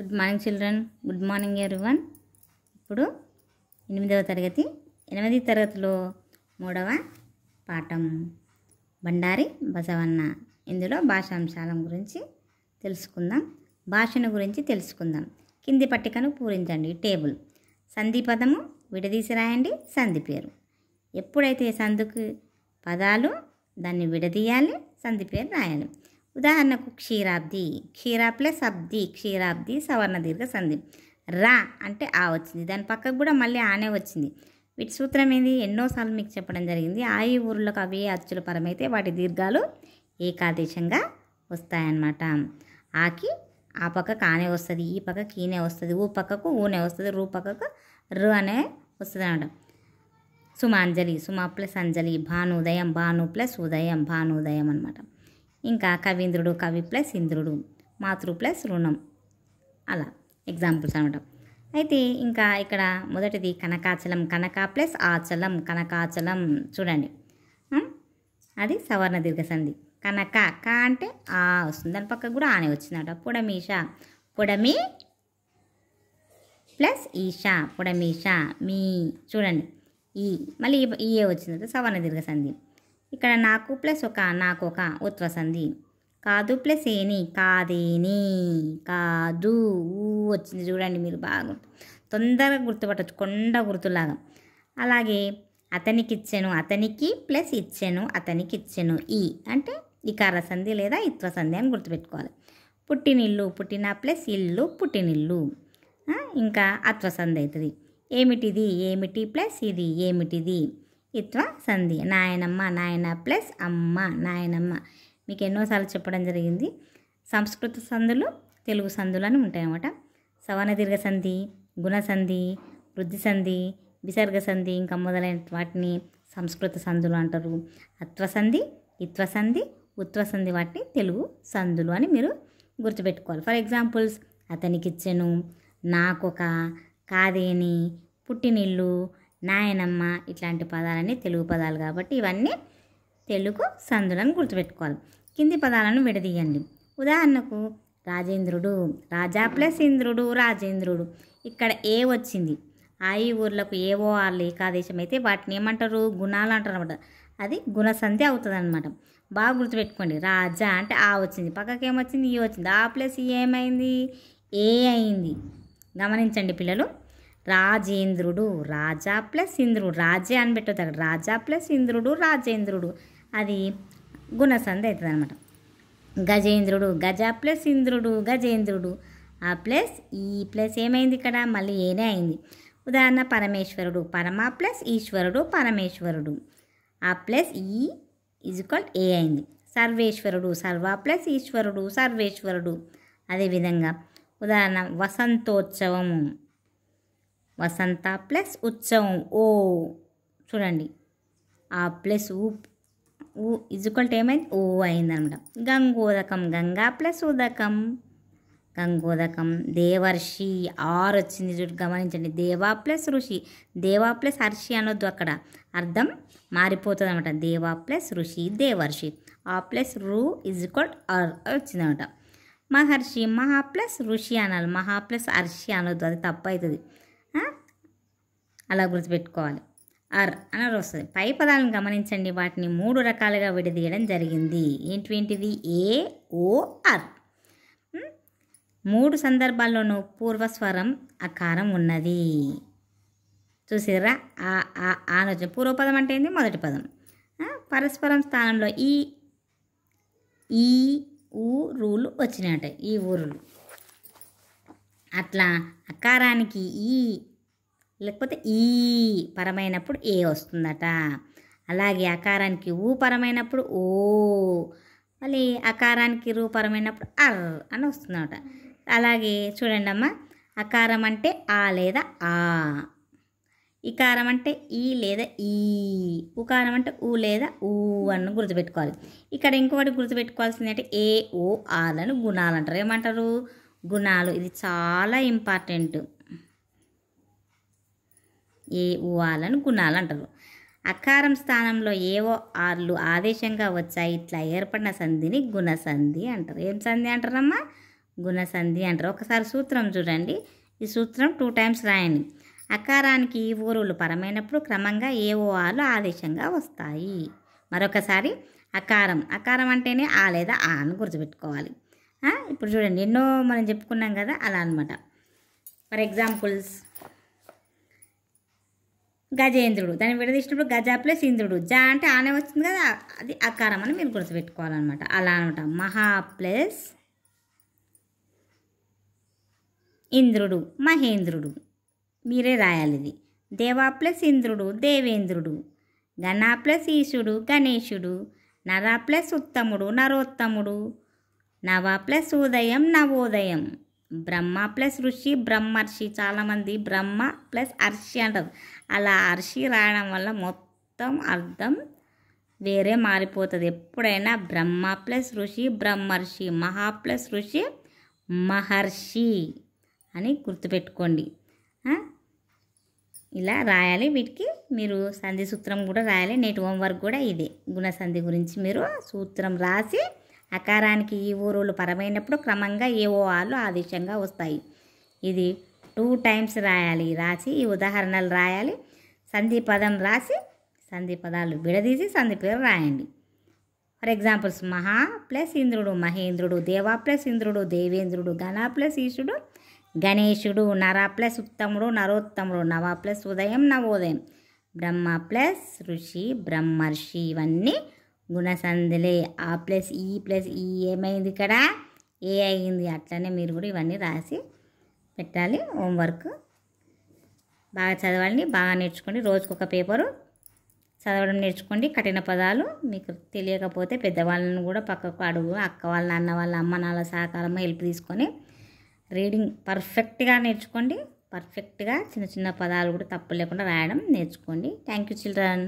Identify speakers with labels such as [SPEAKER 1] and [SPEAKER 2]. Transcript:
[SPEAKER 1] good morning children good morning one ఇప్పుడు ఎనిమిదవ తరగతి ఎనిమిది తరగతిలో మూడవ పాఠం బండారి బసవన్న ఇందులో భాషాంశాలం గురించి తెలుసుకుందాం భాషను గురించి తెలుసుకుందాం కింది పట్టికను పూరించండి టేబుల్ సంధి పదము విడదీసి రాయండి సంధి పేరు ఎప్పుడైతే సంధికి పదాలు దాన్ని విడదీయాలి సంధి పేరు రాయాలి ఉదాహరణకు క్షీరాబ్ది క్షీరా ప్లస్ అబ్ది క్షీరాబ్ది సవర్ణ దీర్ఘ సంధి రా అంటే ఆ వచ్చింది దాని పక్కకు కూడా మళ్ళీ ఆనే వచ్చింది వీటి సూత్రం ఏంది ఎన్నోసార్లు మీకు చెప్పడం జరిగింది ఆ ఈ ఊర్లకు అవి అచ్చుల పరమైతే వాటి దీర్ఘాలు ఏకాదేశంగా వస్తాయన్నమాట ఆకి ఆ పక్క కానే వస్తుంది ఈ పక్క కీనే వస్తుంది ఊ పక్కకు ఊనే వస్తుంది రూ పక్కకు రు అనే వస్తుంది అనమాట సుమాంజలి సుమా ప్లస్ అంజలి భానుదయం భాను ప్లస్ ఉదయం భానుదయం అనమాట ఇంకా కవీంద్రుడు కవి ప్లస్ ఇంద్రుడు మాతృ ప్లస్ రుణం అలా ఎగ్జాంపుల్స్ అనమాట అయితే ఇంకా ఇక్కడ మొదటిది కనకాచలం కనక ప్లస్ ఆచలం కనకాచలం చూడండి అది సవర్ణ దీర్ఘసంధి సంధి కనక క అంటే ఆ వస్తుంది దాని పక్క కూడా ఆనే వచ్చిందట పొడమీష పొడమి ప్లస్ ఈష పొడమీష మీ చూడండి ఈ మళ్ళీ ఏ వచ్చిందట సవర్ణ దీర్ఘసంధి సంధి ఇక్కడ నాకు ప్లస్ ఒక నాకు ఒక ఉత్వసంధి కాదు ప్లస్ ఏని కాదేని కాదు వచ్చింది చూడండి మీరు బాగా తొందరగా గుర్తుపట్టచ్చు కొండ గుర్తులాగా అలాగే అతనికి ఇచ్చాను అతనికి ప్లస్ ఇచ్చాను అతనికి ఇచ్చాను ఈ అంటే ఇకార సంధి లేదా ఇత్వ సంధి అని గుర్తుపెట్టుకోవాలి పుట్టినిల్లు పుట్టిన ప్లస్ ఇల్లు పుట్టినిల్లు ఇంకా అత్వసంధి అవుతుంది ఏమిటిది ఏమిటి ప్లస్ ఇది ఏమిటిది ఇత్వ సంధి నాయనమ్మ నాయన ప్లస్ అమ్మ నాయనమ్మ మీకు ఎన్నోసార్లు చెప్పడం జరిగింది సంస్కృత సంధులు తెలుగు సంధులు అని ఉంటాయన్నమాట సవర్ణ దీర్ఘ సంధి గుణసంధి వృద్ధి సంధి విసర్గ సంధి ఇంకా మొదలైన వాటిని సంస్కృత సంధులు అంటారు అత్వసంధి ఇత్వసంధి ఉత్వసంధి వాటిని తెలుగు సంధులు అని మీరు గుర్తుపెట్టుకోవాలి ఫర్ ఎగ్జాంపుల్స్ అతనికిచ్చెను నాకొక కాదేని పుట్టినిల్లు నాయనమ్మ ఇట్లాంటి పదాలన్నీ తెలుగు పదాలు కాబట్టి ఇవన్నీ తెలుగు సందులను గుర్తుపెట్టుకోవాలి కింది పదాలను విడదీయండి ఉదాహరణకు రాజేంద్రుడు రాజా ప్లస్ ఇంద్రుడు రాజేంద్రుడు ఇక్కడ ఏ వచ్చింది ఆ ఈ ఊర్లకు ఏవో వాళ్ళు ఏకాదేశం అయితే వాటిని ఏమంటారు గుణాలు అంటారు అనమాట అది గుణసంధి అవుతుంది అనమాట బాగా గుర్తుపెట్టుకోండి రాజా అంటే ఆ వచ్చింది పక్కకి ఏమొచ్చింది ఈ వచ్చింది ఆ ప్లస్ ఏమైంది ఏ అయింది గమనించండి పిల్లలు రాజేంద్రుడు రాజా ప్లస్ ఇంద్రుడు రాజే అని పెట్టొచ్చు అక్కడ రాజా ప్లస్ ఇంద్రుడు రాజేంద్రుడు అది గుణసంధి అవుతుంది అనమాట గజేంద్రుడు గజ ప్లస్ ఇంద్రుడు గజేంద్రుడు ఆ ప్లస్ ఈ ప్లస్ ఏమైంది ఇక్కడ మళ్ళీ ఏనే అయింది ఉదాహరణ పరమేశ్వరుడు పరమ ప్లస్ ఈశ్వరుడు పరమేశ్వరుడు ఆ ప్లస్ ఈ ఈజ్వల్ ఏ అయింది సర్వేశ్వరుడు సర్వ ప్లస్ ఈశ్వరుడు సర్వేశ్వరుడు అదేవిధంగా ఉదాహరణ వసంతోత్సవము వసంత ప్లస్ ఉత్సవం ఓ చూడండి ఆ ప్లస్ ఊ ఊ ఇజుకల్ట్ ఏమైంది ఓ అయిందనమాట గంగోదకం గంగా ప్లస్ ఉదకం గంగోదకం దేవర్షి ఆర్ వచ్చింది చూడు గమనించండి దేవా ప్లస్ ఋషి దేవా ప్లస్ హర్షి అనొద్దు అక్కడ అర్థం మారిపోతుంది అనమాట దేవా ప్లస్ ఋషి దేవర్షి ఆ ప్లస్ రు ఇజ్ ఈక్వల్ ఆర్ వచ్చిందనమాట మహర్షి మహా ప్లస్ ఋషి అనాలి మహా ప్లస్ హర్షి అనొద్దు అది తప్పు అవుతుంది అలా గుర్తుపెట్టుకోవాలి అర్ అనరు వస్తుంది పై పదాలను గమనించండి వాటిని మూడు రకాలుగా విడదీయడం జరిగింది ఏంటివేంటిది ఏ ఓ అర్ మూడు సందర్భాల్లోనూ పూర్వస్వరం అకారం ఉన్నది చూసిరా ఆ ఆ ఆలోచన పూర్వపదం అంటే ఏంది మొదటి పదం పరస్పరం స్థానంలో ఈ ఈ ఊ రూలు వచ్చినట్టే ఈ ఊరులు అట్లా సకారానికి ఈ లేకపోతే ఈ పరమైనప్పుడు ఏ వస్తుందట అలాగే అకారానికి ఊ పరమైనప్పుడు ఓ మళ్ళీ అకారానికి రూ పరమైనప్పుడు అర్ అని వస్తుందట అలాగే చూడండి అమ్మ అకారం అంటే ఆ లేదా ఆ ఇకారం అంటే ఈ లేదా ఈ ఉకారం అంటే ఊ లేదా ఊ అని గుర్తుపెట్టుకోవాలి ఇక్కడ ఇంకొకటి గుర్తుపెట్టుకోవాల్సింది అంటే ఏ ఓ ఆర్లను గుణాలు అంటారు ఏమంటారు గుణాలు ఇది చాలా ఇంపార్టెంట్ ఏ ఊఆలను గుణాలు అంటారు అకారం స్థానంలో ఏవో ఆర్లు ఆదేశంగా వచ్చాయి ఇట్లా ఏర్పడిన సంధిని గుణసంధి అంటారు ఏం సంధి అంటారమ్మా గుణసంధి అంటారు ఒకసారి సూత్రం చూడండి ఈ సూత్రం టూ టైమ్స్ రాయండి అకారానికి ఈ ఊరులు పరమైనప్పుడు క్రమంగా ఏవో ఆర్లు ఆదేశంగా వస్తాయి మరొకసారి అకారం అకారం అంటేనే ఆ లేదా ఆ అని గుర్తుపెట్టుకోవాలి ఇప్పుడు చూడండి ఎన్నో మనం చెప్పుకున్నాం కదా అలా అనమాట ఫర్ ఎగ్జాంపుల్స్ గజేంద్రుడు దాన్ని విడదీసినప్పుడు గజ ప్లస్ ఇంద్రుడు జ అంటే ఆనే వచ్చింది కదా అది అకారం అని మీరు గుర్తుపెట్టుకోవాలన్నమాట అలా అనమాట మహా ప్లస్ ఇంద్రుడు మహేంద్రుడు మీరే రాయాలి ఇది దేవా ప్లస్ ఇంద్రుడు దేవేంద్రుడు గణ ప్లస్ ఈశుడు గణేశుడు నర ప్లస్ ఉత్తముడు నరోత్తముడు నవ ప్లస్ ఉదయం నవోదయం బ్రహ్మ ప్లస్ ఋషి బ్రహ్మర్షి చాలామంది బ్రహ్మ ప్లస్ అర్షి అంటారు అలా అర్షి రాయడం వల్ల మొత్తం అర్థం వేరే మారిపోతుంది ఎప్పుడైనా బ్రహ్మ ప్లస్ ఋషి బ్రహ్మర్షి మహా ప్లస్ ఋషి మహర్షి అని గుర్తుపెట్టుకోండి ఇలా రాయాలి వీటికి మీరు సంధి సూత్రం కూడా రాయాలి నేటి హోంవర్క్ కూడా ఇదే గుణసంధి గురించి మీరు సూత్రం రాసి అకారానికి ఈ ఊరులు పరమైనప్పుడు క్రమంగా ఏ ఓ ఆలు ఆదేశంగా వస్తాయి ఇది టూ టైమ్స్ రాయాలి రాసి ఈ ఉదాహరణలు రాయాలి సంధి పదం రాసి సంధి పదాలు విడదీసి సంధి పేరు రాయండి ఫర్ ఎగ్జాంపుల్స్ మహా ప్లస్ ఇంద్రుడు మహేంద్రుడు దేవా ప్లస్ ఇంద్రుడు దేవేంద్రుడు గణ ప్లస్ ఈశుడు గణేశుడు నర ప్లస్ ఉత్తముడు నరోత్తముడు నవ ప్లస్ ఉదయం నవోదయం బ్రహ్మ ప్లస్ ఋషి బ్రహ్మర్షి ఇవన్నీ గుణసంధులే ఆ ప్లస్ ఈ ప్లస్ ఈ ఏమైంది ఇక్కడ ఏ అయింది అట్లనే మీరు కూడా ఇవన్నీ రాసి పెట్టాలి హోంవర్క్ బాగా చదవండి బాగా నేర్చుకోండి రోజుకు ఒక పేపరు చదవడం నేర్చుకోండి కఠిన పదాలు మీకు తెలియకపోతే పెద్దవాళ్ళని కూడా పక్కకు అడుగు అక్క వాళ్ళ అన్న వాళ్ళ అమ్మ నాన్న సహకారం హెల్ప్ తీసుకొని రీడింగ్ పర్ఫెక్ట్గా నేర్చుకోండి పర్ఫెక్ట్గా చిన్న చిన్న పదాలు కూడా తప్పు లేకుండా రాయడం నేర్చుకోండి థ్యాంక్ యూ చిల్డ్రన్